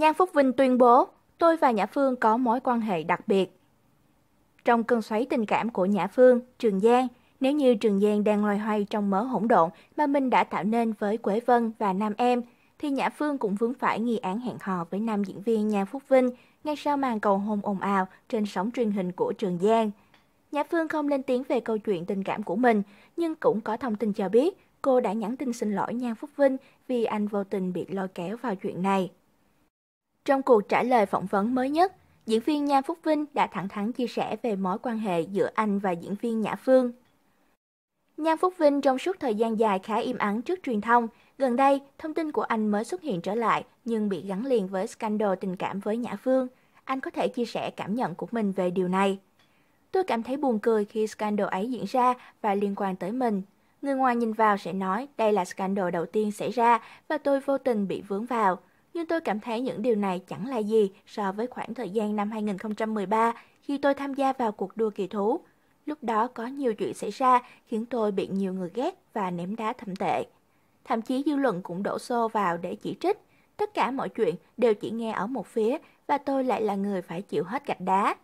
Nhan Phúc Vinh tuyên bố, tôi và Nhã Phương có mối quan hệ đặc biệt. Trong cơn xoáy tình cảm của Nhã Phương, Trường Giang, nếu như Trường Giang đang loay hoay trong mớ hỗn độn mà mình đã tạo nên với Quế Vân và Nam Em, thì Nhã Phương cũng vướng phải nghi án hẹn hò với nam diễn viên Nhan Phúc Vinh ngay sau màn cầu hôn ồn ào trên sóng truyền hình của Trường Giang. Nhã Phương không lên tiếng về câu chuyện tình cảm của mình, nhưng cũng có thông tin cho biết cô đã nhắn tin xin lỗi Nhan Phúc Vinh vì anh vô tình bị lôi kéo vào chuyện này. Trong cuộc trả lời phỏng vấn mới nhất, diễn viên nha Phúc Vinh đã thẳng thắn chia sẻ về mối quan hệ giữa anh và diễn viên Nhã Phương. nha Phúc Vinh trong suốt thời gian dài khá im ắng trước truyền thông, gần đây thông tin của anh mới xuất hiện trở lại nhưng bị gắn liền với scandal tình cảm với Nhã Phương. Anh có thể chia sẻ cảm nhận của mình về điều này. Tôi cảm thấy buồn cười khi scandal ấy diễn ra và liên quan tới mình. Người ngoài nhìn vào sẽ nói đây là scandal đầu tiên xảy ra và tôi vô tình bị vướng vào nhưng tôi cảm thấy những điều này chẳng là gì so với khoảng thời gian năm 2013 khi tôi tham gia vào cuộc đua kỳ thú. Lúc đó có nhiều chuyện xảy ra khiến tôi bị nhiều người ghét và ném đá thậm tệ. Thậm chí dư luận cũng đổ xô vào để chỉ trích. Tất cả mọi chuyện đều chỉ nghe ở một phía và tôi lại là người phải chịu hết gạch đá.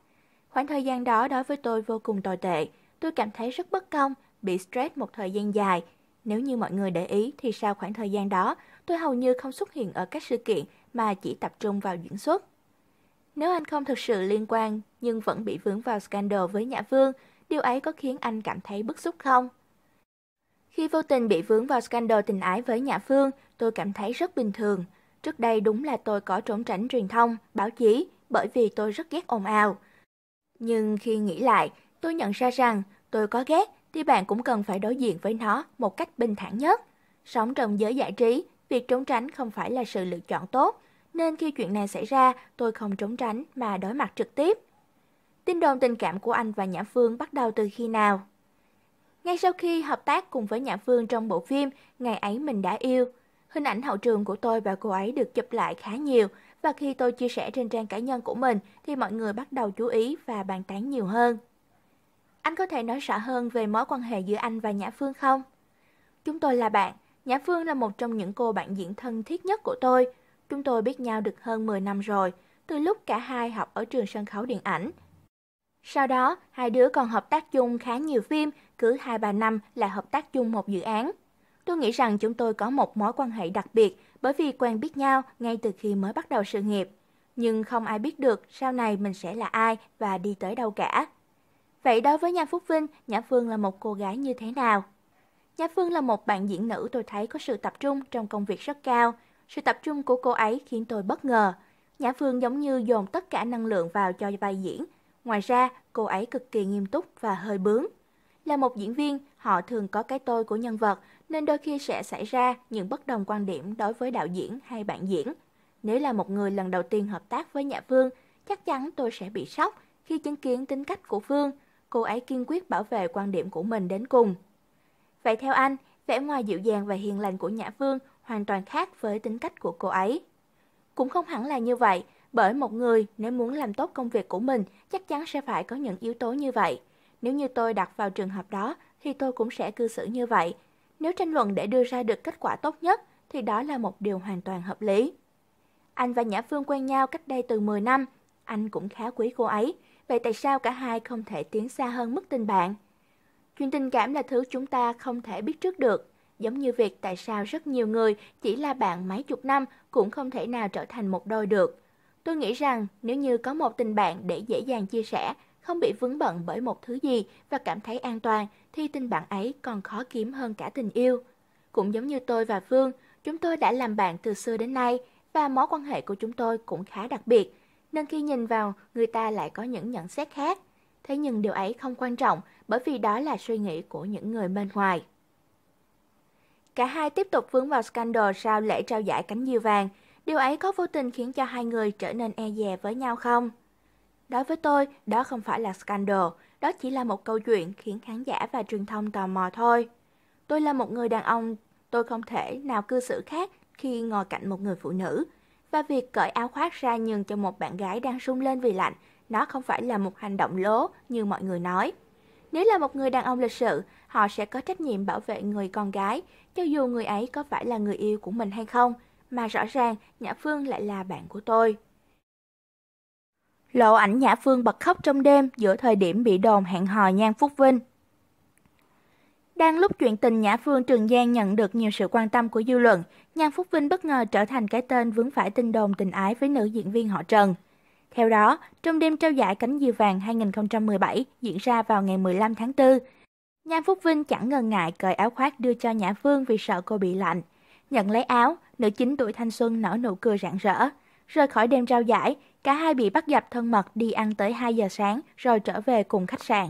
Khoảng thời gian đó đối với tôi vô cùng tồi tệ. Tôi cảm thấy rất bất công, bị stress một thời gian dài nếu như mọi người để ý thì sau khoảng thời gian đó, tôi hầu như không xuất hiện ở các sự kiện mà chỉ tập trung vào diễn xuất. Nếu anh không thực sự liên quan nhưng vẫn bị vướng vào scandal với Nhã Vương, điều ấy có khiến anh cảm thấy bức xúc không? Khi vô tình bị vướng vào scandal tình ái với Nhã Phương, tôi cảm thấy rất bình thường. Trước đây đúng là tôi có trốn tránh truyền thông, báo chí, bởi vì tôi rất ghét ồn ào. Nhưng khi nghĩ lại, tôi nhận ra rằng Tôi có ghét thì bạn cũng cần phải đối diện với nó một cách bình thản nhất. Sống trong giới giải trí, việc trốn tránh không phải là sự lựa chọn tốt, nên khi chuyện này xảy ra, tôi không trốn tránh mà đối mặt trực tiếp. Tin đồn tình cảm của anh và Nhã Phương bắt đầu từ khi nào? Ngay sau khi hợp tác cùng với Nhã Phương trong bộ phim Ngày ấy mình đã yêu, hình ảnh hậu trường của tôi và cô ấy được chụp lại khá nhiều và khi tôi chia sẻ trên trang cá nhân của mình thì mọi người bắt đầu chú ý và bàn tán nhiều hơn. Anh có thể nói rõ hơn về mối quan hệ giữa anh và Nhã Phương không? Chúng tôi là bạn. Nhã Phương là một trong những cô bạn diễn thân thiết nhất của tôi. Chúng tôi biết nhau được hơn 10 năm rồi, từ lúc cả hai học ở trường sân khấu điện ảnh. Sau đó, hai đứa còn hợp tác chung khá nhiều phim, cứ 2-3 năm là hợp tác chung một dự án. Tôi nghĩ rằng chúng tôi có một mối quan hệ đặc biệt bởi vì quen biết nhau ngay từ khi mới bắt đầu sự nghiệp. Nhưng không ai biết được sau này mình sẽ là ai và đi tới đâu cả. Vậy đối với Nha Phúc Vinh, Nhã Phương là một cô gái như thế nào? Nhã Phương là một bạn diễn nữ tôi thấy có sự tập trung trong công việc rất cao. Sự tập trung của cô ấy khiến tôi bất ngờ. Nhã Phương giống như dồn tất cả năng lượng vào cho vai diễn. Ngoài ra, cô ấy cực kỳ nghiêm túc và hơi bướng. Là một diễn viên, họ thường có cái tôi của nhân vật, nên đôi khi sẽ xảy ra những bất đồng quan điểm đối với đạo diễn hay bạn diễn. Nếu là một người lần đầu tiên hợp tác với Nhã Phương, chắc chắn tôi sẽ bị sốc khi chứng kiến tính cách của Phương – cô ấy kiên quyết bảo vệ quan điểm của mình đến cùng. Vậy theo anh, vẻ ngoài dịu dàng và hiền lành của Nhã Vương hoàn toàn khác với tính cách của cô ấy. Cũng không hẳn là như vậy, bởi một người nếu muốn làm tốt công việc của mình chắc chắn sẽ phải có những yếu tố như vậy. Nếu như tôi đặt vào trường hợp đó thì tôi cũng sẽ cư xử như vậy. Nếu tranh luận để đưa ra được kết quả tốt nhất thì đó là một điều hoàn toàn hợp lý. Anh và Nhã Phương quen nhau cách đây từ 10 năm, anh cũng khá quý cô ấy, vậy tại sao cả hai không thể tiến xa hơn mức tình bạn? Chuyện tình cảm là thứ chúng ta không thể biết trước được, giống như việc tại sao rất nhiều người chỉ là bạn mấy chục năm cũng không thể nào trở thành một đôi được. Tôi nghĩ rằng nếu như có một tình bạn để dễ dàng chia sẻ, không bị vướng bận bởi một thứ gì và cảm thấy an toàn thì tình bạn ấy còn khó kiếm hơn cả tình yêu. Cũng giống như tôi và Phương, chúng tôi đã làm bạn từ xưa đến nay và mối quan hệ của chúng tôi cũng khá đặc biệt – nên khi nhìn vào, người ta lại có những nhận xét khác. Thế nhưng điều ấy không quan trọng bởi vì đó là suy nghĩ của những người bên ngoài. Cả hai tiếp tục vướng vào scandal sau lễ trao giải cánh diều vàng. Điều ấy có vô tình khiến cho hai người trở nên e dè với nhau không? Đối với tôi, đó không phải là scandal, đó chỉ là một câu chuyện khiến khán giả và truyền thông tò mò thôi. Tôi là một người đàn ông, tôi không thể nào cư xử khác khi ngồi cạnh một người phụ nữ, và việc cởi áo khoác ra nhường cho một bạn gái đang run lên vì lạnh, nó không phải là một hành động lố như mọi người nói. Nếu là một người đàn ông lịch sự, họ sẽ có trách nhiệm bảo vệ người con gái, cho dù người ấy có phải là người yêu của mình hay không, mà rõ ràng Nhã Phương lại là bạn của tôi. Lộ ảnh Nhã Phương bật khóc trong đêm giữa thời điểm bị đồn hẹn hò Nhan Phúc Vinh. Đang lúc chuyện tình Nhã Phương Trường Giang nhận được nhiều sự quan tâm của dư luận, Nhan Phúc Vinh bất ngờ trở thành cái tên vướng phải tin đồn tình ái với nữ diễn viên họ Trần. Theo đó, trong đêm trao giải cánh diều vàng 2017 diễn ra vào ngày 15 tháng 4, Nhan Phúc Vinh chẳng ngần ngại cởi áo khoác đưa cho Nhã Phương vì sợ cô bị lạnh. Nhận lấy áo, nữ chính tuổi thanh xuân nở nụ cười rạng rỡ. Rời khỏi đêm trao giải, cả hai bị bắt gặp thân mật đi ăn tới 2 giờ sáng rồi trở về cùng khách sạn.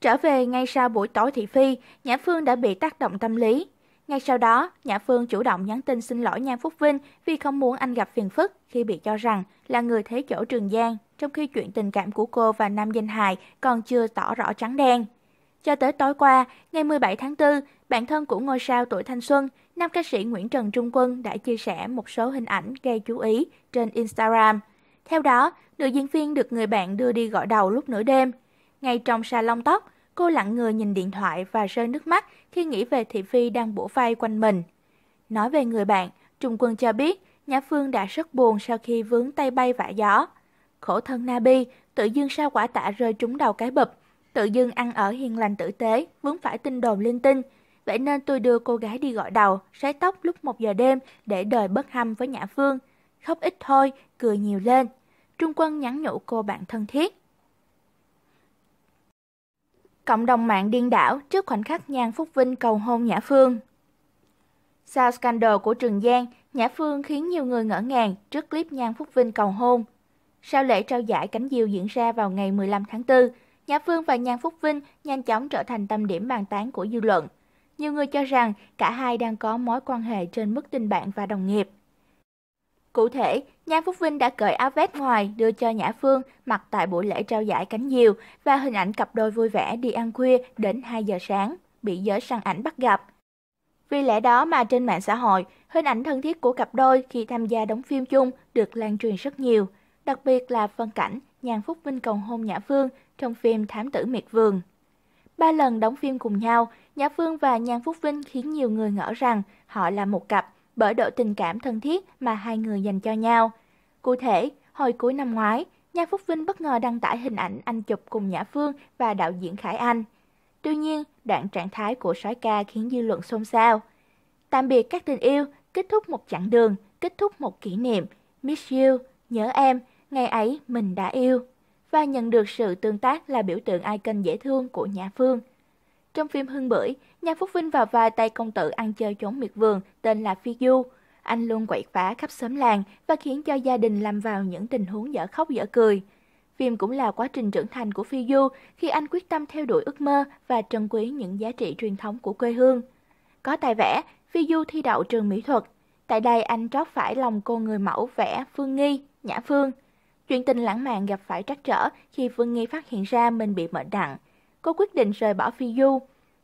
Trở về ngay sau buổi tối thị phi, Nhã Phương đã bị tác động tâm lý. Ngay sau đó, Nhã Phương chủ động nhắn tin xin lỗi Nhan Phúc Vinh vì không muốn anh gặp phiền phức khi bị cho rằng là người thế chỗ Trường Giang, trong khi chuyện tình cảm của cô và Nam Danh Hài còn chưa tỏ rõ trắng đen. Cho tới tối qua, ngày 17 tháng 4, bạn thân của ngôi sao tuổi thanh xuân, nam ca sĩ Nguyễn Trần Trung Quân đã chia sẻ một số hình ảnh gây chú ý trên Instagram. Theo đó, nữ diễn viên được người bạn đưa đi gọi đầu lúc nửa đêm – ngay trong salon tóc, cô lặng người nhìn điện thoại và rơi nước mắt khi nghĩ về thị phi đang bổ vai quanh mình. Nói về người bạn, Trung Quân cho biết Nhã Phương đã rất buồn sau khi vướng tay bay vả gió. Khổ thân Nabi, tự dưng sao quả tạ rơi trúng đầu cái bụp, tự dưng ăn ở hiền lành tử tế, vướng phải tin đồn linh tinh. Vậy nên tôi đưa cô gái đi gọi đầu, sấy tóc lúc 1 giờ đêm để đời bất hâm với Nhã Phương. Khóc ít thôi, cười nhiều lên. Trung Quân nhắn nhủ cô bạn thân thiết. Cộng đồng mạng điên đảo trước khoảnh khắc Nhan Phúc Vinh cầu hôn Nhã Phương. Sau scandal của Trường Giang, Nhã Phương khiến nhiều người ngỡ ngàng trước clip Nhan Phúc Vinh cầu hôn. Sau lễ trao giải cánh diều diễn ra vào ngày 15 tháng 4, Nhã Phương và Nhan Phúc Vinh nhanh chóng trở thành tâm điểm bàn tán của dư luận. Nhiều người cho rằng cả hai đang có mối quan hệ trên mức tình bạn và đồng nghiệp. Cụ thể, Nhan Phúc Vinh đã cởi áo vest ngoài đưa cho Nhã Phương mặc tại buổi lễ trao giải cánh diều và hình ảnh cặp đôi vui vẻ đi ăn khuya đến 2 giờ sáng, bị giới săn ảnh bắt gặp. Vì lẽ đó mà trên mạng xã hội, hình ảnh thân thiết của cặp đôi khi tham gia đóng phim chung được lan truyền rất nhiều, đặc biệt là phân cảnh Nhan Phúc Vinh cầu hôn Nhã Phương trong phim Thám tử miệt vườn. Ba lần đóng phim cùng nhau, Nhã Phương và Nhan Phúc Vinh khiến nhiều người ngỡ rằng họ là một cặp bởi độ tình cảm thân thiết mà hai người dành cho nhau. Cụ thể, hồi cuối năm ngoái, Nhan Phúc Vinh bất ngờ đăng tải hình ảnh anh chụp cùng Nhã Phương và đạo diễn Khải Anh. Tuy nhiên, đoạn trạng thái của sói ca khiến dư luận xôn xao. Tạm biệt các tình yêu, kết thúc một chặng đường, kết thúc một kỷ niệm, miss you, nhớ em, ngày ấy mình đã yêu. Và nhận được sự tương tác là biểu tượng icon dễ thương của Nhã Phương. Trong phim Hương Bưởi, Nhan Phúc Vinh vào vai tay công tử ăn chơi trốn miệt vườn tên là Phi Du – anh luôn quậy phá khắp xóm làng và khiến cho gia đình làm vào những tình huống dở khóc dở cười. Phim cũng là quá trình trưởng thành của Phi Du khi anh quyết tâm theo đuổi ước mơ và trân quý những giá trị truyền thống của quê hương. Có tài vẽ, Phi Du thi đậu trường mỹ thuật. Tại đây anh trót phải lòng cô người mẫu vẽ Phương Nghi, Nhã Phương. Chuyện tình lãng mạn gặp phải trắc trở khi Phương Nghi phát hiện ra mình bị mệnh nặng. Cô quyết định rời bỏ Phi Du.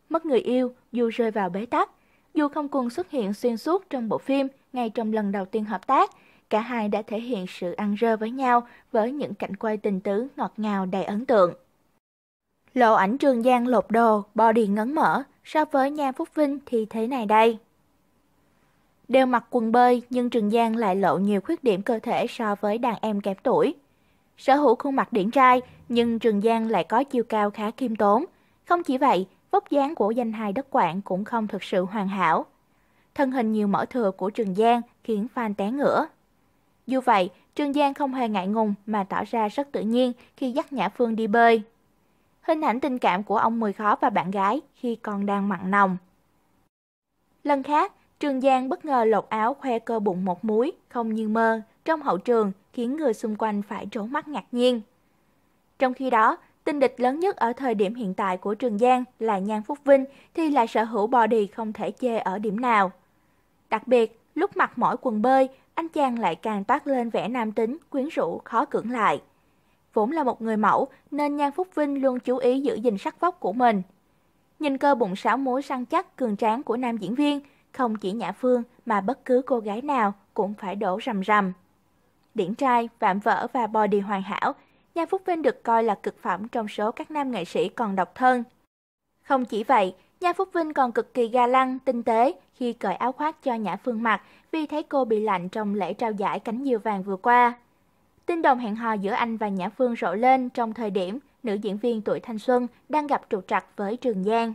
Mất người yêu, Du rơi vào bế tắc. Du không cùng xuất hiện xuyên suốt trong bộ phim ngay trong lần đầu tiên hợp tác. Cả hai đã thể hiện sự ăn rơ với nhau với những cảnh quay tình tứ ngọt ngào đầy ấn tượng. Lộ ảnh Trường Giang lột đồ, body ngấn mở, so với Nha Phúc Vinh thì thế này đây. Đều mặc quần bơi nhưng Trường Giang lại lộ nhiều khuyết điểm cơ thể so với đàn em kém tuổi. Sở hữu khuôn mặt điển trai nhưng Trường Giang lại có chiều cao khá khiêm tốn. Không chỉ vậy, vóc dáng của danh hài đất quảng cũng không thực sự hoàn hảo thân hình nhiều mỡ thừa của Trường Giang khiến fan té ngửa. Dù vậy, Trường Giang không hề ngại ngùng mà tỏ ra rất tự nhiên khi dắt Nhã Phương đi bơi. Hình ảnh tình cảm của ông Mùi Khó và bạn gái khi còn đang mặn nồng. Lần khác, Trường Giang bất ngờ lột áo khoe cơ bụng một múi, không như mơ, trong hậu trường khiến người xung quanh phải trố mắt ngạc nhiên. Trong khi đó, Tình địch lớn nhất ở thời điểm hiện tại của Trường Giang là Nhan Phúc Vinh thì lại sở hữu body không thể chê ở điểm nào. Đặc biệt, lúc mặc mỗi quần bơi, anh chàng lại càng toát lên vẻ nam tính, quyến rũ, khó cưỡng lại. Vốn là một người mẫu nên Nhan Phúc Vinh luôn chú ý giữ gìn sắc vóc của mình. Nhìn cơ bụng sáo múi săn chắc cường tráng của nam diễn viên, không chỉ Nhã Phương mà bất cứ cô gái nào cũng phải đổ rầm rầm. Điển trai, vạm vỡ và body hoàn hảo, Nhan Phúc Vinh được coi là cực phẩm trong số các nam nghệ sĩ còn độc thân. Không chỉ vậy, Nha Phúc Vinh còn cực kỳ ga lăng, tinh tế khi cởi áo khoác cho Nhã Phương mặc vì thấy cô bị lạnh trong lễ trao giải cánh diều vàng vừa qua. Tin đồng hẹn hò giữa anh và Nhã Phương rộ lên trong thời điểm nữ diễn viên tuổi thanh xuân đang gặp trục trặc với Trường Giang.